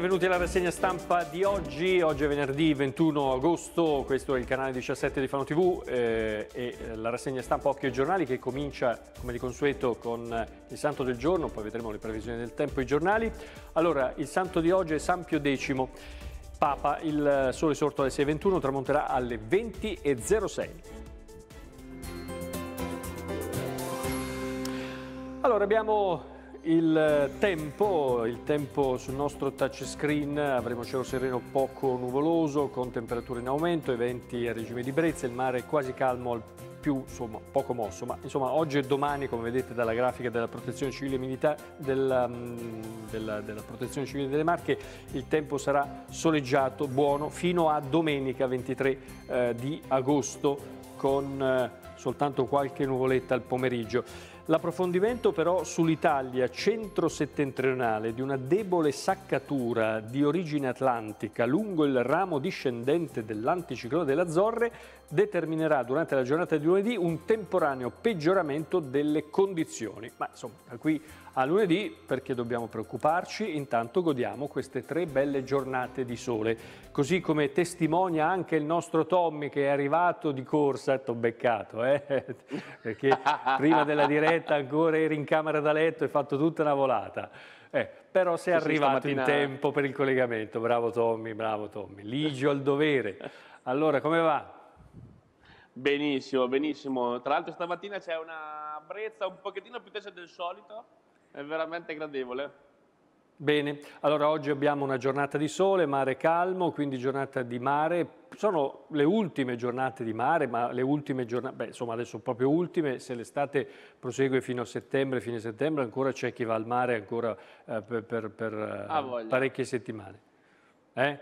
benvenuti alla rassegna stampa di oggi. Oggi è venerdì 21 agosto, questo è il canale 17 di Fano TV eh, e eh, la rassegna stampa Occhio e Giornali che comincia come di consueto con eh, il santo del giorno, poi vedremo le previsioni del tempo e i giornali. Allora, il santo di oggi è San Pio X. Papa, il eh, sole sorto alle 6.21 tramonterà alle 20.06. Allora abbiamo il tempo, il tempo, sul nostro touchscreen, avremo cielo sereno poco nuvoloso, con temperature in aumento, eventi a regime di brezza, il mare quasi calmo al più, insomma, poco mosso, ma insomma oggi e domani, come vedete dalla grafica della protezione civile, milita- della, mm, della, della protezione civile delle Marche, il tempo sarà soleggiato, buono, fino a domenica 23 eh, di agosto con eh, soltanto qualche nuvoletta al pomeriggio. L'approfondimento però sull'Italia centro-settentrionale di una debole saccatura di origine atlantica lungo il ramo discendente dell'anticiclone delle Azzorre determinerà durante la giornata di lunedì un temporaneo peggioramento delle condizioni. Ma insomma, qui a lunedì perché dobbiamo preoccuparci, intanto godiamo queste tre belle giornate di sole, così come testimonia anche il nostro Tommy che è arrivato di corsa, t'ho beccato, eh? perché prima della diretta ancora eri in camera da letto e fatto tutta una volata. Eh, però sei così arrivato stamattina... in tempo per il collegamento, bravo Tommy, bravo Tommy, ligio al dovere. Allora, come va? Benissimo, benissimo. Tra l'altro stamattina c'è una brezza un pochettino più tesa del solito, è veramente gradevole. Bene, allora oggi abbiamo una giornata di sole, mare calmo, quindi giornata di mare. Sono le ultime giornate di mare, ma le ultime giornate, beh insomma adesso proprio ultime, se l'estate prosegue fino a settembre, fine settembre, ancora c'è chi va al mare ancora eh, per, per, per eh, parecchie settimane. Eh?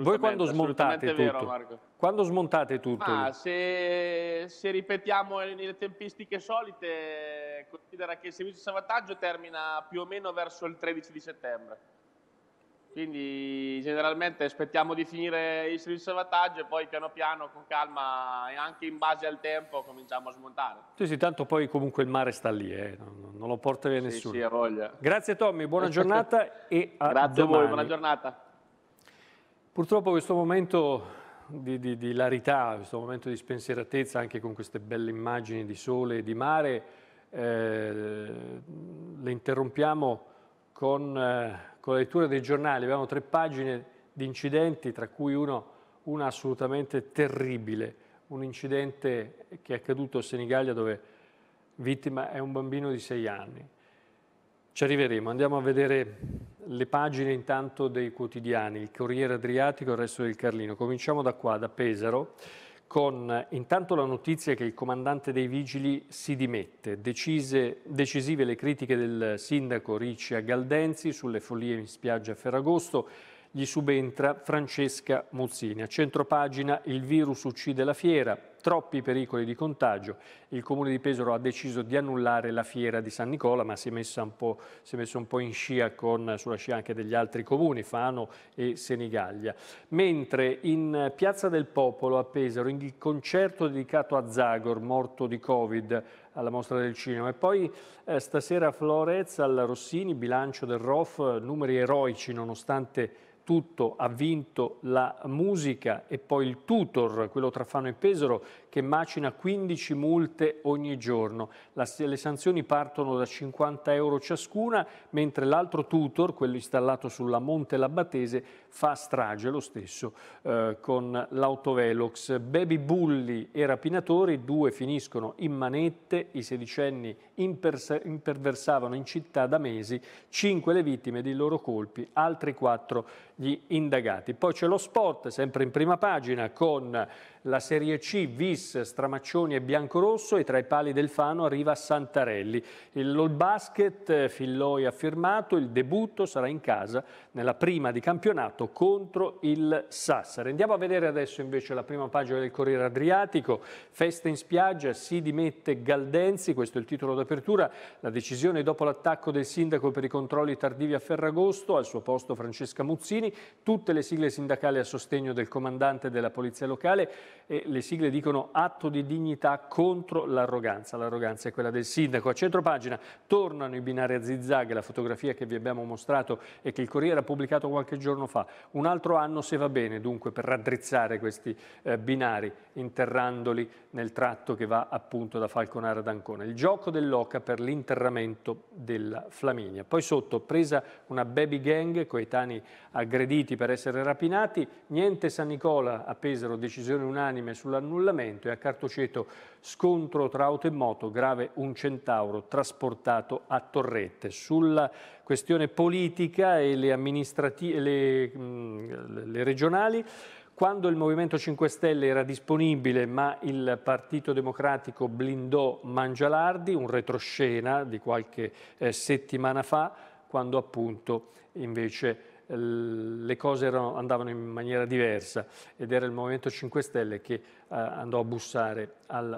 Voi quando smontate tutto, vero, quando smontate tutto ah, se, se, ripetiamo le tempistiche solite, considera che il servizio di salvataggio termina più o meno verso il 13 di settembre. Quindi generalmente aspettiamo di finire il servizio di salvataggio e poi piano piano, con calma e anche in base al tempo, cominciamo a smontare. Sì, sì, tanto poi comunque il mare sta lì, eh. non, non, lo porta via nessuno. Sì, sì, voglia. Grazie Tommy, buona giornata e a Grazie domani. a voi, buona giornata. Purtroppo questo momento di, di, di larità, questo momento di spensieratezza, anche con queste belle immagini di sole e di mare, eh, le interrompiamo con, eh, con, la lettura dei giornali. Abbiamo tre pagine di incidenti, tra cui uno, uno assolutamente terribile, un incidente che è accaduto a Senigallia dove vittima è un bambino di sei anni. Ci arriveremo, andiamo a vedere le pagine intanto dei quotidiani, il Corriere Adriatico e il resto del Carlino. Cominciamo da qua, da Pesaro, con eh, intanto la notizia che il comandante dei vigili si dimette. Decise, decisive le critiche del sindaco Ricci a Galdenzi sulle follie in spiaggia a Ferragosto, gli subentra Francesca Mozzini. A centropagina il virus uccide la fiera, troppi pericoli di contagio, il Comune di Pesaro ha deciso di annullare la fiera di San Nicola, ma si è, si è messo un po' in scia con, sulla scia anche degli altri comuni, Fano e Senigallia. Mentre in Piazza del Popolo a Pesaro, il concerto dedicato a Zagor, morto di Covid, alla mostra del cinema. E poi eh, stasera a Florez, al Rossini, bilancio del ROF, numeri eroici nonostante tutto, ha vinto la musica e poi il tutor, quello tra Fano e Pesaro, che macina 15 multe ogni giorno. La, le sanzioni partono da 50 euro ciascuna, mentre l'altro tutor, quello installato sulla Monte Labbatese, fa strage lo stesso eh, con l'autovelox. Baby bulli e rapinatori, due finiscono in manette, i sedicenni imperversavano in città da mesi, cinque le vittime dei loro colpi, altri quattro gli indagati. Poi c'è lo sport, sempre in prima pagina, con la Serie C, Vis, Stramaccioni e Biancorosso e tra i pali del Fano arriva Santarelli. Il Basket, eh, Filloi ha firmato, il debutto sarà in casa nella prima di campionato campionato contro il Sassari. Andiamo a vedere adesso invece la prima pagina del Corriere Adriatico. Festa in spiaggia, si dimette Galdenzi, questo è il titolo d'apertura. La decisione dopo l'attacco del sindaco per i controlli tardivi a Ferragosto, al suo posto Francesca Muzzini, tutte le sigle sindacali a sostegno del comandante della polizia locale e le sigle dicono atto di dignità contro l'arroganza. L'arroganza è quella del sindaco. A centro pagina tornano i binari a zigzag, la fotografia che vi abbiamo mostrato e che il Corriere ha pubblicato qualche giorno fa. Un altro anno se va bene dunque per raddrizzare questi eh, binari, interrandoli nel tratto che va appunto da Falconara ad Ancona. Il gioco dell'Oca per l'interramento della Flaminia. Poi sotto presa una baby gang, coetanei aggrediti per essere rapinati, niente San Nicola a Pesaro, decisione unanime sull'annullamento e a Cartoceto scontro tra auto e moto, grave un centauro trasportato a Torrette. Sulla questione politica e le, le, mm, le regionali, quando il Movimento 5 Stelle era disponibile ma il Partito Democratico blindò Mangialardi, un retroscena di qualche eh, settimana fa, quando appunto invece le cose erano, andavano in maniera diversa ed era il Movimento 5 Stelle che eh, andò a bussare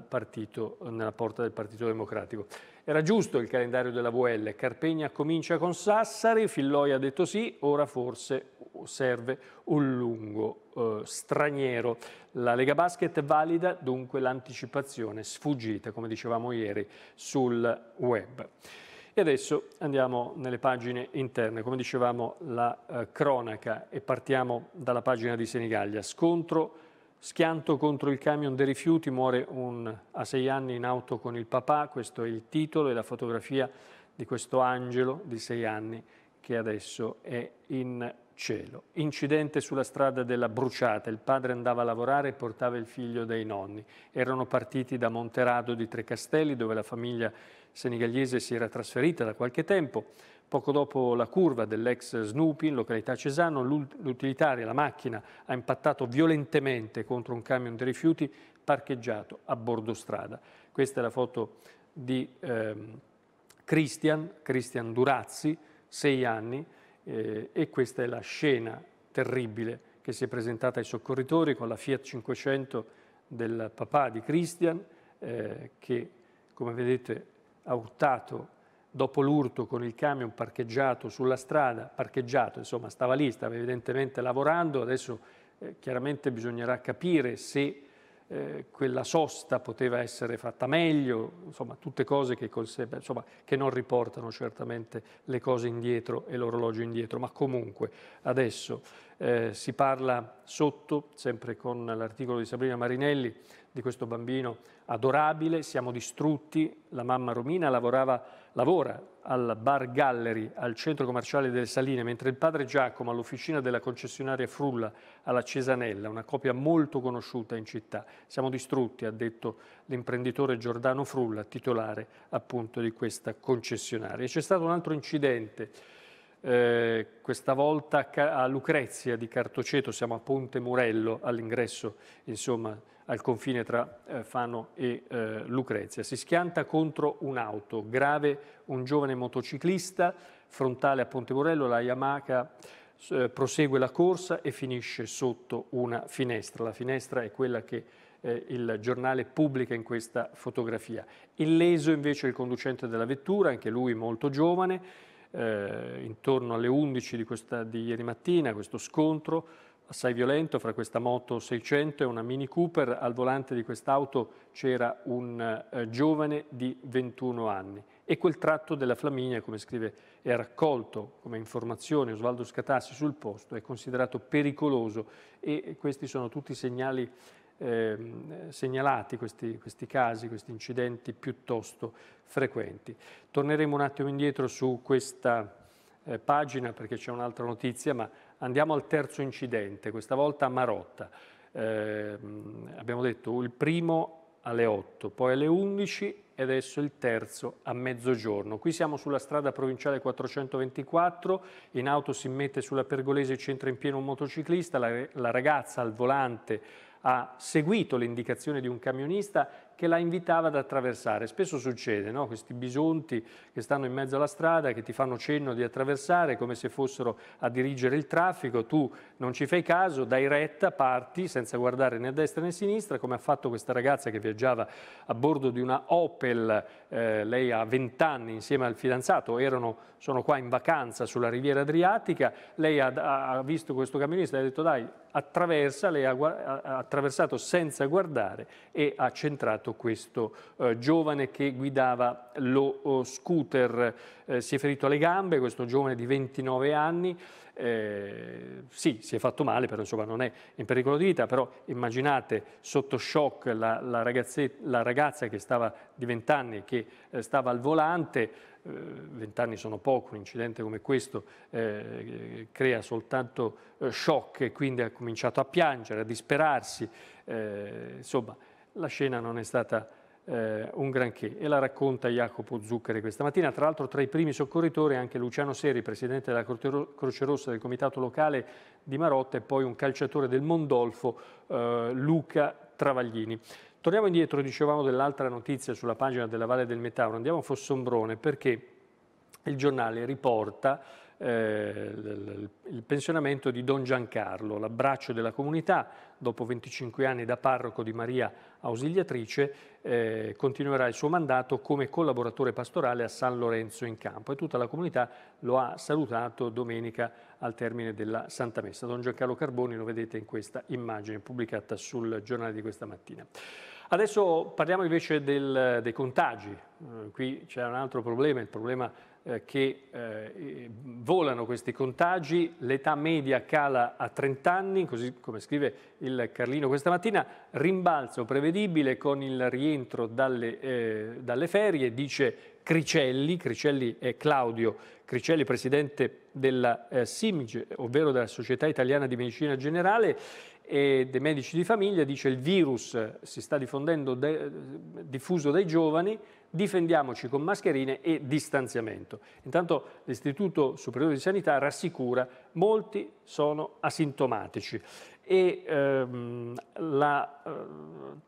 partito, nella porta del Partito Democratico. Era giusto il calendario della VL, Carpegna comincia con Sassari, Filloia ha detto sì, ora forse serve un lungo eh, straniero. La Lega Basket è valida dunque l'anticipazione sfuggita, come dicevamo ieri, sul web. E adesso andiamo nelle pagine interne, come dicevamo la eh, cronaca e partiamo dalla pagina di Senigallia. Scontro, schianto contro il camion dei rifiuti, muore un, a sei anni in auto con il papà, questo è il titolo e la fotografia di questo angelo di sei anni che adesso è in cielo. Incidente sulla strada della Bruciata, il padre andava a lavorare e portava il figlio dai nonni. Erano partiti da Monterado di Trecastelli, dove la famiglia senegaliese si era trasferita da qualche tempo. Poco dopo la curva dell'ex Snoopy in località Cesano, l'utilitaria, la macchina, ha impattato violentemente contro un camion di rifiuti parcheggiato a bordo strada. Questa è la foto di eh, Christian, Christian Durazzi, sei anni, eh, e questa è la scena terribile che si è presentata ai soccorritori con la Fiat 500 del papà di Christian eh, che come vedete ha urtato dopo l'urto con il camion parcheggiato sulla strada, parcheggiato, insomma stava lì, stava evidentemente lavorando, adesso eh, chiaramente bisognerà capire se eh, quella sosta poteva essere fatta meglio, insomma tutte cose che, insomma, che non riportano certamente le cose indietro e l'orologio indietro, ma comunque adesso eh, si parla sotto, sempre con l'articolo di Sabrina Marinelli, di questo bambino adorabile, siamo distrutti, la mamma Romina lavorava Lavora al Bar Gallery, al centro commerciale delle Saline, mentre il padre Giacomo all'officina della concessionaria Frulla, alla Cesanella, una copia molto conosciuta in città. Siamo distrutti, ha detto l'imprenditore Giordano Frulla, titolare appunto di questa concessionaria. E C'è stato un altro incidente eh, questa volta a Lucrezia di Cartoceto, siamo a Ponte Murello all'ingresso, insomma, al confine tra eh, Fano e eh, Lucrezia. Si schianta contro un'auto, grave un giovane motociclista, frontale a Ponte Murello, la Yamaha eh, prosegue la corsa e finisce sotto una finestra. La finestra è quella che eh, il giornale pubblica in questa fotografia. Illeso invece il conducente della vettura, anche lui molto giovane, eh, intorno alle 11 di, questa, di ieri mattina, questo scontro assai violento fra questa moto 600 e una Mini Cooper. Al volante di quest'auto c'era un eh, giovane di 21 anni e quel tratto della Flaminia, come scrive e ha raccolto come informazione Osvaldo Scatassi sul posto, è considerato pericoloso e questi sono tutti segnali eh, segnalati questi, questi, casi, questi incidenti piuttosto frequenti. Torneremo un attimo indietro su questa eh, pagina perché c'è un'altra notizia, ma andiamo al terzo incidente, questa volta a Marotta. Eh, abbiamo detto il primo alle 8, poi alle 11 e adesso il terzo a mezzogiorno. Qui siamo sulla strada provinciale 424, in auto si mette sulla pergolese e c'entra in pieno un motociclista, la, la ragazza al volante ha seguito l'indicazione di un camionista che la invitava ad attraversare. Spesso succede, no? questi bisonti che stanno in mezzo alla strada, che ti fanno cenno di attraversare come se fossero a dirigere il traffico, tu non ci fai caso, dai retta, parti senza guardare né a destra né a sinistra, come ha fatto questa ragazza che viaggiava a bordo di una Opel, eh, lei ha 20 anni insieme al fidanzato, erano, sono qua in vacanza sulla riviera Adriatica, lei ha, ha visto questo camionista e ha detto dai, attraversa, lei ha, ha attraversato senza guardare e ha centrato stato questo eh, giovane che guidava lo oh, scooter. Eh, si è ferito alle gambe, questo giovane di 29 anni, eh, sì, si è fatto male, però insomma non è in pericolo di vita, però immaginate sotto shock la, la, la ragazza che stava di 20 anni, che eh, stava al volante, 20 eh, anni sono poco, un incidente come questo eh, crea soltanto eh, shock e quindi ha cominciato a piangere, a disperarsi, eh, insomma la scena non è stata eh, un granché e la racconta Jacopo Zuccari questa mattina. Tra l'altro tra i primi soccorritori anche Luciano Seri, presidente della Croce Rossa del Comitato Locale di Marotta e poi un calciatore del Mondolfo, eh, Luca Travaglini. Torniamo indietro, dicevamo dell'altra notizia sulla pagina della Valle del Metauro, andiamo a Fossombrone perché il giornale riporta eh, il pensionamento di Don Giancarlo, l'abbraccio della comunità, dopo 25 anni da parroco di Maria Ausiliatrice, eh, continuerà il suo mandato come collaboratore pastorale a San Lorenzo in Campo e tutta la comunità lo ha salutato domenica al termine della Santa Messa. Don Giancarlo Carboni lo vedete in questa immagine pubblicata sul giornale di questa mattina. Adesso parliamo invece del, dei contagi. Eh, qui c'è un altro problema, il problema eh, che eh, volano questi contagi, l'età media cala a 30 anni, così come scrive il Carlino questa mattina, rimbalzo prevedibile con il rientro dalle, eh, dalle ferie, dice Cricelli, Cricelli è Claudio Cricelli, presidente della eh, SIMG, ovvero della Società Italiana di Medicina Generale, e dei medici di famiglia dice il virus si sta diffondendo de, diffuso dai giovani, difendiamoci con mascherine e distanziamento. Intanto l'Istituto Superiore di Sanità rassicura, molti sono asintomatici e ehm, la, eh,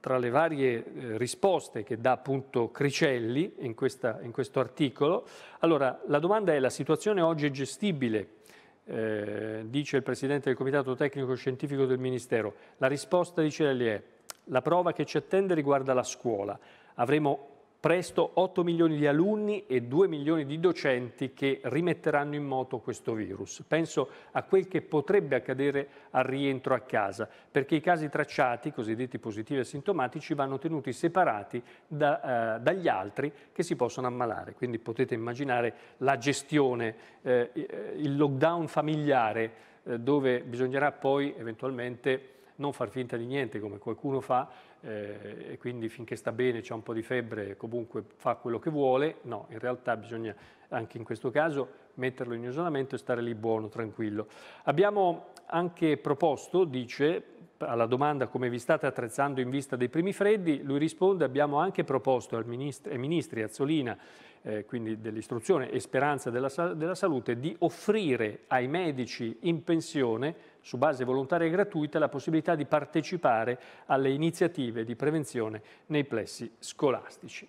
tra le varie eh, risposte che dà appunto Cricelli in, questa, in questo articolo, allora la domanda è la situazione oggi è gestibile eh, dice il Presidente del Comitato Tecnico Scientifico del Ministero, la risposta di Cirelli è la prova che ci attende riguarda la scuola. Avremo presto 8 milioni di alunni e 2 milioni di docenti che rimetteranno in moto questo virus. Penso a quel che potrebbe accadere al rientro a casa, perché i casi tracciati, cosiddetti positivi e sintomatici, vanno tenuti separati da, eh, dagli altri che si possono ammalare. Quindi potete immaginare la gestione, eh, il lockdown familiare, eh, dove bisognerà poi eventualmente non far finta di niente come qualcuno fa, eh, e quindi finché sta bene, c'è un po' di febbre, comunque fa quello che vuole, no, in realtà bisogna anche in questo caso metterlo in isolamento e stare lì buono, tranquillo. Abbiamo anche proposto, dice, alla domanda come vi state attrezzando in vista dei primi freddi, lui risponde abbiamo anche proposto ai ministri, ministri Azzolina, eh, quindi dell'istruzione e Speranza della, della Salute, di offrire ai medici in pensione su base volontaria e gratuita la possibilità di partecipare alle iniziative di prevenzione nei plessi scolastici.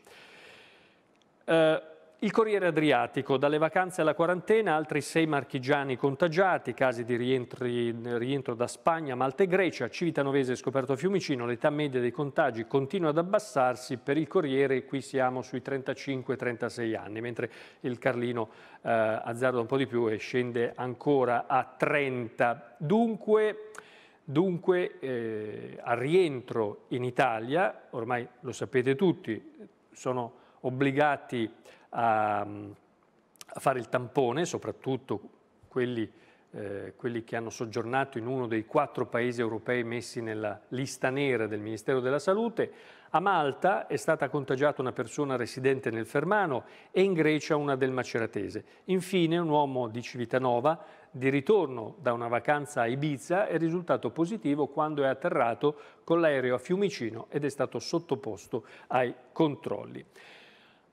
Eh, il Corriere Adriatico, dalle vacanze alla quarantena, altri sei marchigiani contagiati, casi di rientri, rientro da Spagna, Malta e Grecia, Civitanovese scoperto a Fiumicino, l'età media dei contagi continua ad abbassarsi, per il Corriere qui siamo sui 35-36 anni, mentre il Carlino eh, azzarda un po' di più e scende ancora a 30. Dunque... Dunque, eh, al rientro in Italia, ormai lo sapete tutti, sono obbligati a, mm, a fare il tampone, soprattutto quelli, eh, quelli, che hanno soggiornato in uno dei quattro paesi europei messi nella lista nera del Ministero della Salute. A Malta è stata contagiata una persona residente nel Fermano e in Grecia una del Maceratese. Infine un uomo di Civitanova di ritorno da una vacanza a Ibiza è risultato positivo quando è atterrato con l'aereo a Fiumicino ed è stato sottoposto ai controlli.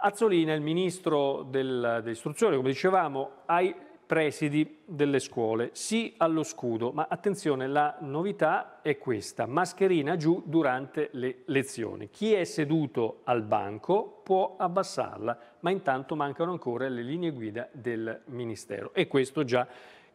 Azzolina, il ministro del, dell'istruzione, come dicevamo, ai presidi delle scuole, sì allo scudo, ma attenzione, la novità è questa, mascherina giù durante le lezioni. Chi è seduto al banco può abbassarla, ma intanto mancano ancora le linee guida del Ministero e questo già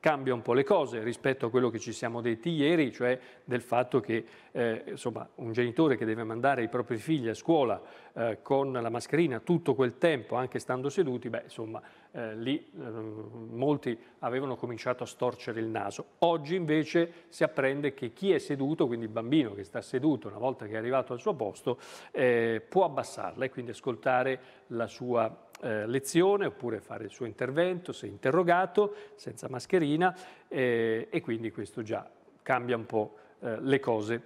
cambia un po' le cose rispetto a quello che ci siamo detti ieri, cioè del fatto che eh, insomma, un genitore che deve mandare i propri figli a scuola eh, con la mascherina tutto quel tempo, anche stando seduti, beh, insomma, eh, lì ehm, molti avevano cominciato a storcere il naso. Oggi invece si apprende che chi è seduto, quindi il bambino che sta seduto una volta che è arrivato al suo posto, eh, può abbassarla e quindi ascoltare la sua eh, lezione oppure fare il suo intervento se interrogato, senza mascherina eh, e quindi questo già cambia un po' eh, le cose.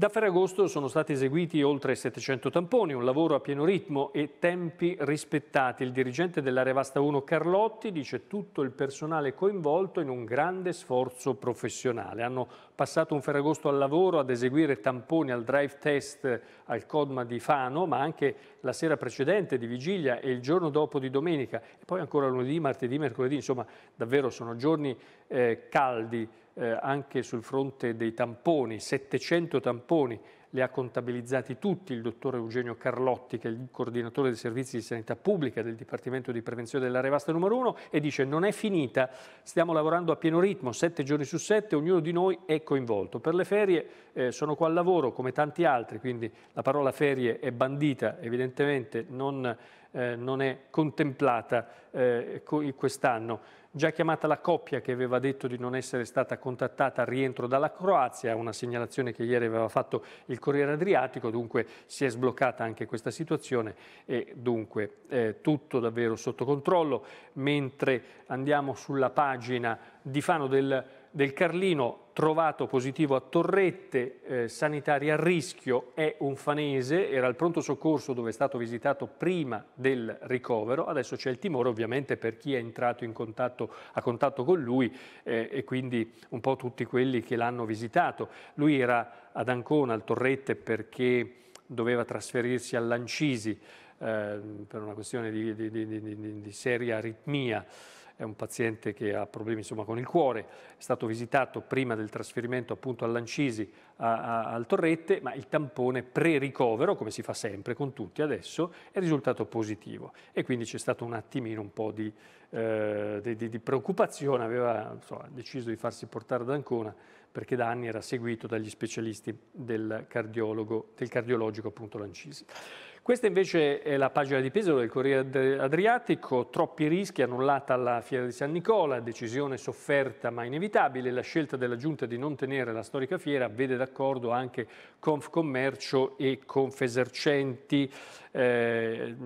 Da Ferragosto sono stati eseguiti oltre 700 tamponi, un lavoro a pieno ritmo e tempi rispettati. Il dirigente dell'area Vasta 1 Carlotti dice tutto il personale coinvolto in un grande sforzo professionale. Hanno passato un Ferragosto al lavoro ad eseguire tamponi al drive test al Codma di Fano, ma anche la sera precedente di vigilia e il giorno dopo di domenica e poi ancora lunedì, martedì, mercoledì. Insomma, davvero sono giorni eh, caldi eh, anche sul fronte dei tamponi, 700 tamponi li ha contabilizzati tutti il dottor Eugenio Carlotti, che è il coordinatore dei servizi di sanità pubblica del Dipartimento di Prevenzione dell'area vasta numero 1, e dice non è finita, stiamo lavorando a pieno ritmo, sette giorni su sette, ognuno di noi è coinvolto. Per le ferie eh, sono qua al lavoro come tanti altri, quindi la parola ferie è bandita, evidentemente non eh, non è contemplata eh, quest'anno. Già chiamata la coppia che aveva detto di non essere stata contattata al rientro dalla Croazia, una segnalazione che ieri aveva fatto il Corriere Adriatico, dunque si è sbloccata anche questa situazione e dunque eh, tutto davvero sotto controllo. Mentre andiamo sulla pagina di Fano del del Carlino trovato positivo a Torrette, eh, sanitaria a rischio, è un fanese, era al pronto soccorso dove è stato visitato prima del ricovero, adesso c'è il timore ovviamente per chi è entrato in contatto, a contatto con lui eh, e quindi un po' tutti quelli che l'hanno visitato. Lui era ad Ancona, al Torrette, perché doveva trasferirsi a Lancisi eh, per una questione di, di, di, di seria aritmia è un paziente che ha problemi insomma, con il cuore, è stato visitato prima del trasferimento appunto all'Ancisi al Torrette, ma il tampone pre-ricovero, come si fa sempre con tutti adesso, è risultato positivo e quindi c'è stato un attimino un po' di, eh, di, di preoccupazione, aveva insomma, deciso di farsi portare ad Ancona perché da anni era seguito dagli specialisti del, cardiologo, del cardiologico appunto Lancisi. Questa invece è la pagina di peso del Corriere Adriatico, troppi rischi annullata la Fiera di San Nicola, decisione sofferta ma inevitabile, la scelta della Giunta di non tenere la storica fiera vede d'accordo anche Confcommercio e Confesercenti, eh,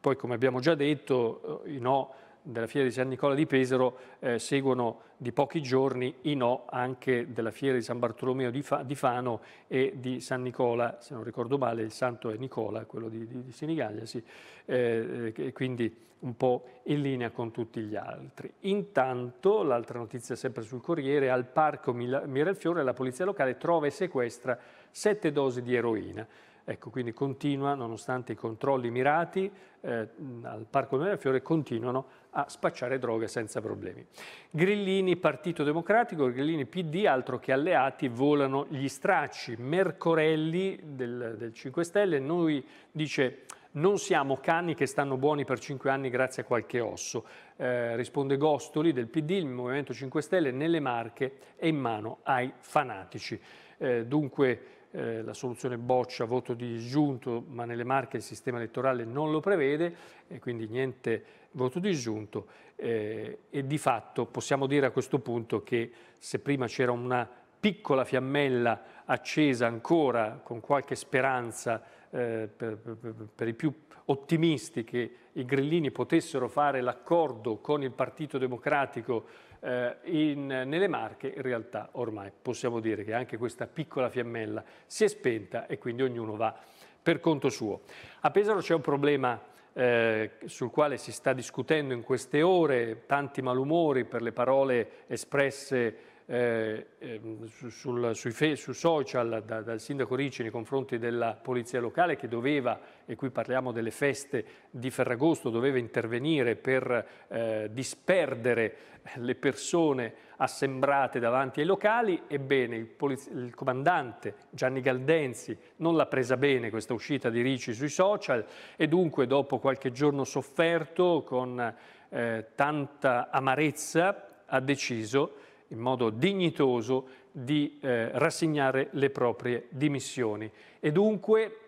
poi come abbiamo già detto eh, i no della fiera di San Nicola di Pesaro eh, seguono di pochi giorni i no anche della fiera di San Bartolomeo di, Fa, di, Fano e di San Nicola, se non ricordo male, il santo è Nicola, quello di, di, di Sinigaglia, sì, eh, eh quindi un po' in linea con tutti gli altri. Intanto, l'altra notizia sempre sul Corriere, al parco Mila, Miralfiore la polizia locale trova e sequestra sette dosi di eroina. Ecco, quindi continua, nonostante i controlli mirati eh, al Parco Nuova Fiore, continuano a spacciare droghe senza problemi. Grillini, Partito Democratico, Grillini PD, altro che alleati, volano gli stracci. Mercorelli del, del 5 Stelle, noi dice non siamo cani che stanno buoni per cinque anni grazie a qualche osso. Eh, risponde Gostoli del PD, il Movimento 5 Stelle nelle Marche è in mano ai fanatici. Eh, dunque eh, la soluzione boccia, voto disgiunto, ma nelle Marche il sistema elettorale non lo prevede e quindi niente voto disgiunto eh, e di fatto possiamo dire a questo punto che se prima c'era una piccola fiammella accesa ancora con qualche speranza eh, per, per, per i più ottimisti che i grillini potessero fare l'accordo con il Partito Democratico eh, in, nelle Marche in realtà ormai possiamo dire che anche questa piccola fiammella si è spenta e quindi ognuno va per conto suo. A Pesaro c'è un problema eh, sul quale si sta discutendo in queste ore, tanti malumori per le parole espresse eh, ehm, sul, sui, su social da, dal sindaco Ricci nei confronti della polizia locale che doveva, e qui parliamo delle feste di Ferragosto, doveva intervenire per eh, disperdere le persone assembrate davanti ai locali, ebbene il, il, comandante Gianni Galdenzi non l'ha presa bene questa uscita di Ricci sui social e dunque dopo qualche giorno sofferto con eh, tanta amarezza ha deciso in modo dignitoso di eh, rassegnare le proprie dimissioni. E dunque,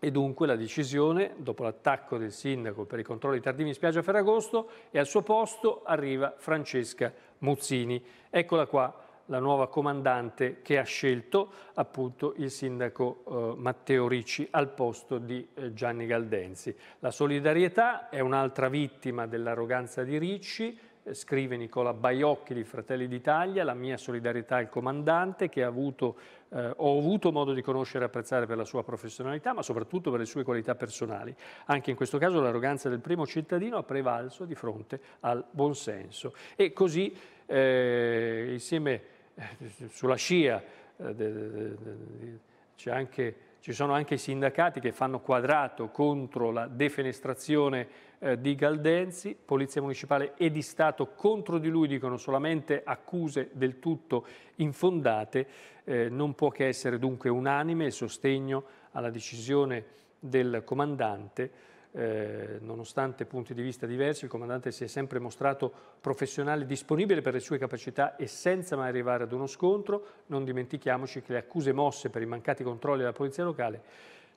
e dunque la decisione, dopo l'attacco del sindaco per i controlli tardivi in spiaggia a Ferragosto, e al suo posto arriva Francesca Muzzini. Eccola qua la nuova comandante che ha scelto appunto il sindaco eh, Matteo Ricci al posto di eh, Gianni Galdenzi. La solidarietà è un'altra vittima dell'arroganza di Ricci, scrive Nicola Baiocchi di Fratelli d'Italia, la mia solidarietà al comandante che avuto, eh, ho avuto modo di conoscere e apprezzare per la sua professionalità, ma soprattutto per le sue qualità personali. Anche in questo caso l'arroganza del primo cittadino ha prevalso di fronte al buonsenso. E così, eh, insieme eh, sulla scia, eh, anche, ci sono anche i sindacati che fanno quadrato contro la defenestrazione eh, di Galdenzi, Polizia Municipale e di Stato contro di lui dicono solamente accuse del tutto infondate, eh, non può che essere dunque unanime il sostegno alla decisione del comandante. Eh, nonostante punti di vista diversi, il comandante si è sempre mostrato professionale, disponibile per le sue capacità e senza mai arrivare ad uno scontro. Non dimentichiamoci che le accuse mosse per i mancati controlli della polizia locale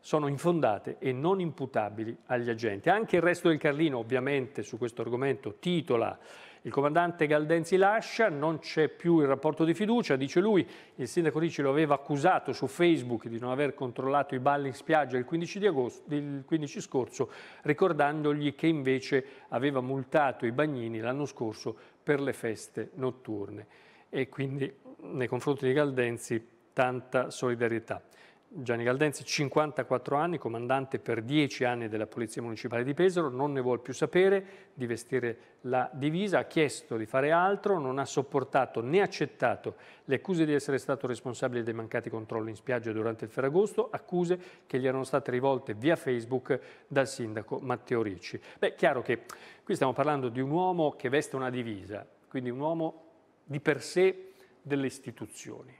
sono infondate e non imputabili agli agenti. Anche il resto del Carlino, ovviamente, su questo argomento titola il comandante Galdenzi lascia, non c'è più il rapporto di fiducia, dice lui, il sindaco Ricci lo aveva accusato su Facebook di non aver controllato i balli in spiaggia il 15, agosto, il 15 scorso, ricordandogli che invece aveva multato i bagnini l'anno scorso per le feste notturne. E quindi nei confronti di Galdenzi tanta solidarietà. Gianni Galdenzi, 54 anni, comandante per 10 anni della Polizia Municipale di Pesaro, non ne vuole più sapere di vestire la divisa, ha chiesto di fare altro, non ha sopportato né accettato le accuse di essere stato responsabile dei mancati controlli in spiaggia durante il Ferragosto, accuse che gli erano state rivolte via Facebook dal sindaco Matteo Ricci. Beh, chiaro che qui stiamo parlando di un uomo che veste una divisa, quindi un uomo di per sé delle istituzioni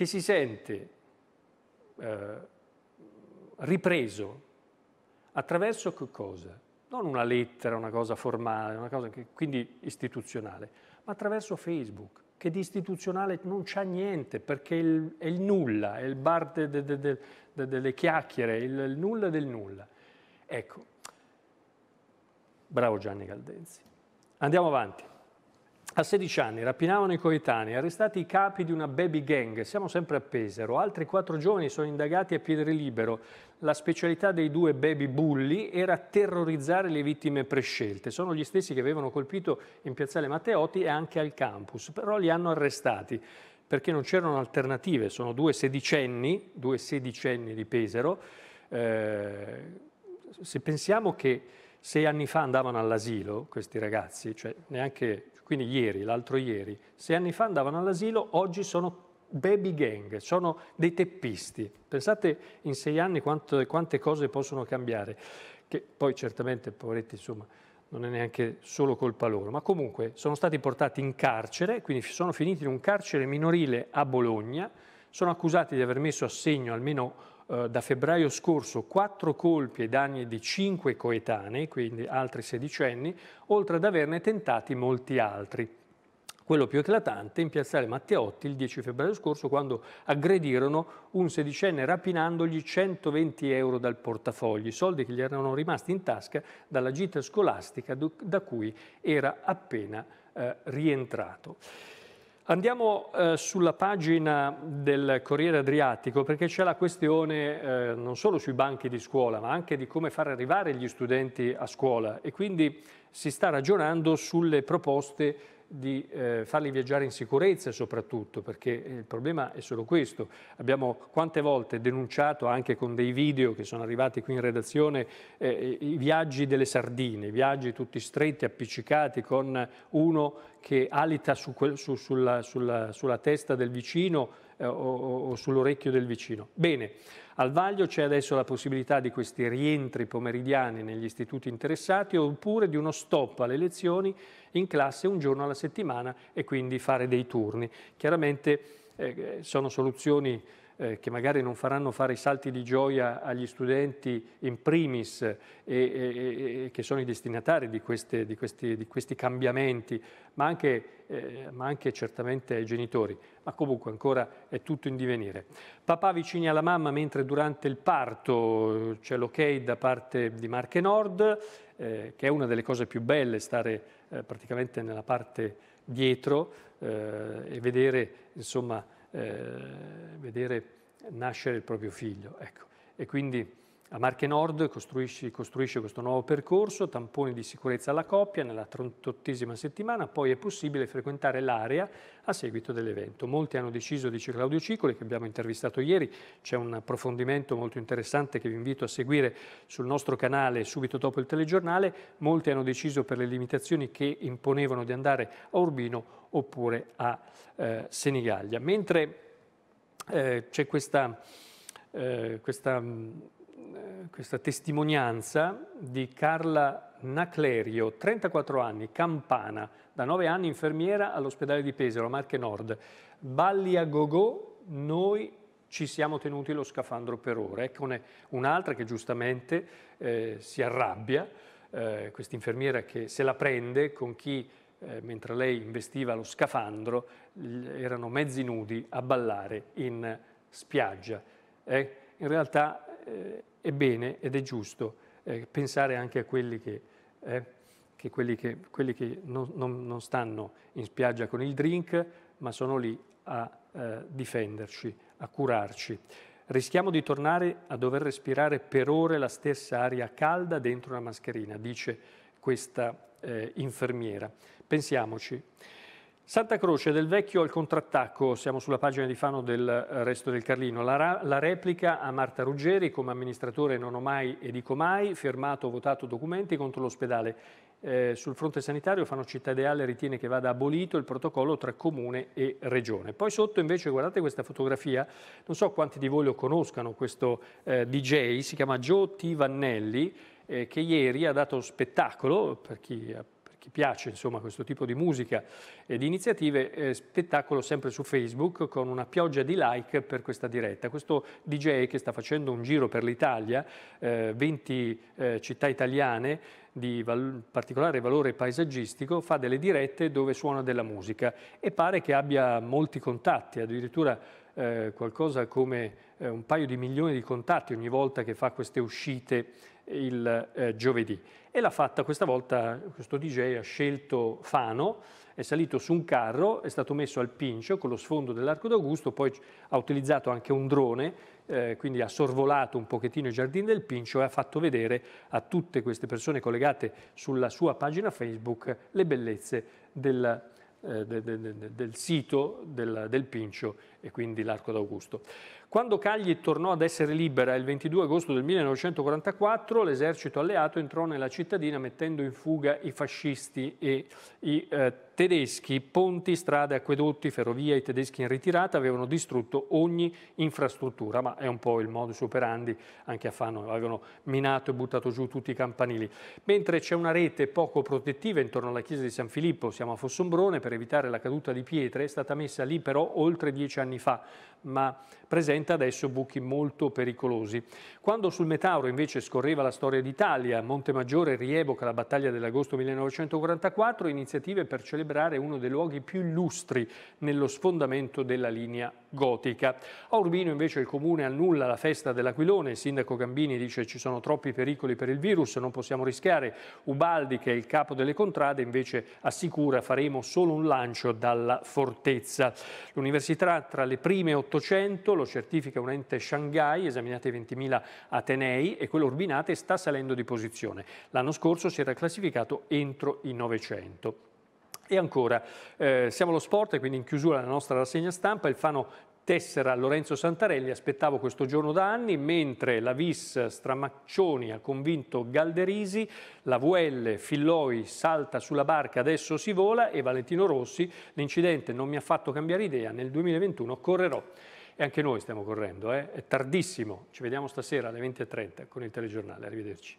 che si sente eh, ripreso attraverso che cosa? Non una lettera, una cosa formale, una cosa che, quindi istituzionale, ma attraverso Facebook, che di istituzionale non c'ha niente, perché il, è il nulla, è il bar de, de, de, delle chiacchiere, il, il nulla del nulla. Ecco, bravo Gianni Caldenzi. Andiamo avanti. A 16 anni rapinavano i coetanei, arrestati i capi di una baby gang, siamo sempre a Pesaro. Altri quattro giovani sono indagati a piede libero. La specialità dei due baby bulli era terrorizzare le vittime prescelte. Sono gli stessi che avevano colpito in piazzale Matteotti e anche al campus, però li hanno arrestati perché non c'erano alternative. Sono due sedicenni, due sedicenni di Pesaro. Eh, se pensiamo che sei anni fa andavano all'asilo questi ragazzi, cioè neanche quindi ieri, l'altro ieri, sei anni fa andavano all'asilo, oggi sono baby gang, sono dei teppisti. Pensate in sei anni quanto, quante cose possono cambiare, che poi certamente, poveretti, insomma, non è neanche solo colpa loro, ma comunque sono stati portati in carcere, quindi sono finiti in un carcere minorile a Bologna, sono accusati di aver messo a segno almeno eh, da febbraio scorso quattro colpi e danni di cinque coetanei, quindi altri sedicenni, oltre ad averne tentati molti altri. Quello più eclatante in piazzale Matteotti il 10 febbraio scorso quando aggredirono un sedicenne rapinandogli 120 euro dal portafogli, soldi che gli erano rimasti in tasca dalla gita scolastica da cui era appena eh, rientrato. Andiamo eh, sulla pagina del Corriere Adriatico perché c'è la questione eh, non solo sui banchi di scuola ma anche di come far arrivare gli studenti a scuola e quindi si sta ragionando sulle proposte di eh, farli viaggiare in sicurezza soprattutto, perché il problema è solo questo. Abbiamo quante volte denunciato anche con dei video che sono arrivati qui in redazione eh, i viaggi delle sardine, i viaggi tutti stretti, appiccicati, con uno che alita su quel, su, sulla, sulla, sulla, testa del vicino eh, o, o sull'orecchio del vicino. Bene. Al vaglio c'è adesso la possibilità di questi rientri pomeridiani negli istituti interessati oppure di uno stop alle lezioni in classe un giorno alla settimana e quindi fare dei turni. Chiaramente eh, sono soluzioni eh, che magari non faranno fare i salti di gioia agli studenti in primis e, e, e che sono i destinatari di, queste, di, questi, di questi, cambiamenti, ma anche, eh, ma anche certamente ai genitori. Ma comunque ancora è tutto in divenire. Papà vicini alla mamma mentre durante il parto eh, c'è l'ok da parte di Marche Nord, eh, che è una delle cose più belle stare eh, praticamente nella parte dietro eh, e vedere insomma eh, vedere nascere il proprio figlio. Ecco. E quindi a Marche Nord costruisce, costruisce questo nuovo percorso, tamponi di sicurezza alla coppia nella 38esima settimana, poi è possibile frequentare l'area a seguito dell'evento. Molti hanno deciso, dice Claudio Cicoli, che abbiamo intervistato ieri, c'è un approfondimento molto interessante che vi invito a seguire sul nostro canale subito dopo il telegiornale, molti hanno deciso per le limitazioni che imponevano di andare a Urbino oppure a eh, Senigallia. Mentre eh, c'è questa... Eh, questa mm, eh, questa testimonianza di Carla Naclerio, 34 anni, campana, da 9 anni infermiera all'ospedale di Pesaro, Marche Nord. Balli a gogo, noi ci siamo tenuti lo scafandro per ore. Eccone un'altra che giustamente eh, si arrabbia, eh, questa infermiera che se la prende con chi eh, mentre lei investiva lo scafandro, erano mezzi nudi a ballare in spiaggia. Eh, in realtà eh, è bene ed è giusto eh, pensare anche a quelli che, eh, che, quelli che, quelli che non, non, non, stanno in spiaggia con il drink, ma sono lì a eh, difenderci, a curarci. Rischiamo di tornare a dover respirare per ore la stessa aria calda dentro una mascherina, dice questa eh, infermiera. Pensiamoci. Santa Croce del Vecchio al contrattacco, siamo sulla pagina di Fano del eh, Resto del Carlino. La, la, replica a Marta Ruggeri, come amministratore non ho mai e dico mai, firmato, votato documenti contro l'ospedale. Eh, sul fronte sanitario Fano Città Ideale ritiene che vada abolito il protocollo tra comune e regione. Poi sotto invece guardate questa fotografia, non so quanti di voi lo conoscano, questo eh, DJ, si chiama Gio T. Vannelli, eh, che ieri ha dato spettacolo, per chi ha chi piace insomma, questo tipo di musica e di iniziative, eh, spettacolo sempre su Facebook con una pioggia di like per questa diretta. Questo DJ che sta facendo un giro per l'Italia, eh, 20 eh, città italiane, di val particolare valore paesaggistico, fa delle dirette dove suona della musica e pare che abbia molti contatti, addirittura eh, qualcosa come eh, un paio di milioni di contatti ogni volta che fa queste uscite il eh, giovedì. E l'ha fatta questa volta, questo DJ ha scelto Fano, è salito su un carro, è stato messo al pincio con lo sfondo dell'Arco d'Augusto, poi ha utilizzato anche un drone, eh, quindi ha sorvolato un pochettino i giardini del pincio e ha fatto vedere a tutte queste persone collegate sulla sua pagina Facebook le bellezze del, eh, del sito del, del pincio e quindi l'Arco d'Augusto. Quando Cagli tornò ad essere libera il 22 agosto del 1944, l'esercito alleato entrò nella cittadina mettendo in fuga i fascisti e i eh, tedeschi. Ponti, strade, acquedotti, ferrovie, i tedeschi in ritirata avevano distrutto ogni infrastruttura, ma è un po' il modus operandi, anche a Fano avevano minato e buttato giù tutti i campanili. Mentre c'è una rete poco protettiva intorno alla chiesa di San Filippo, siamo a Fossombrone, per evitare la caduta di pietre, è stata messa lì però oltre dieci anni fa, ma presente diventa adesso buchi molto pericolosi. Quando sul Metauro invece scorreva la storia d'Italia, Montemaggiore rievoca la battaglia dell'agosto 1944, iniziative per celebrare uno dei luoghi più illustri nello sfondamento della linea gotica. A Urbino invece il comune annulla la festa dell'Aquilone, il sindaco Gambini dice ci sono troppi pericoli per il virus, non possiamo rischiare. Ubaldi, che è il capo delle contrade, invece assicura faremo solo un lancio dalla fortezza. L'università tra le prime 800 lo certifica certifica un ente Shanghai, esaminate 20.000 Atenei, e quello Urbinate sta salendo di posizione. L'anno scorso si era classificato entro i 900. E ancora, eh, siamo allo sport e quindi in chiusura la nostra rassegna stampa, il Fano tessera Lorenzo Santarelli, aspettavo questo giorno da anni, mentre la Vis Stramaccioni ha convinto Galderisi, la VL Filloi salta sulla barca, adesso si vola e Valentino Rossi, l'incidente non mi ha fatto cambiare idea, nel 2021 correrò. E anche noi stiamo correndo, eh? è tardissimo. Ci vediamo stasera alle 20.30 con il telegiornale. Arrivederci.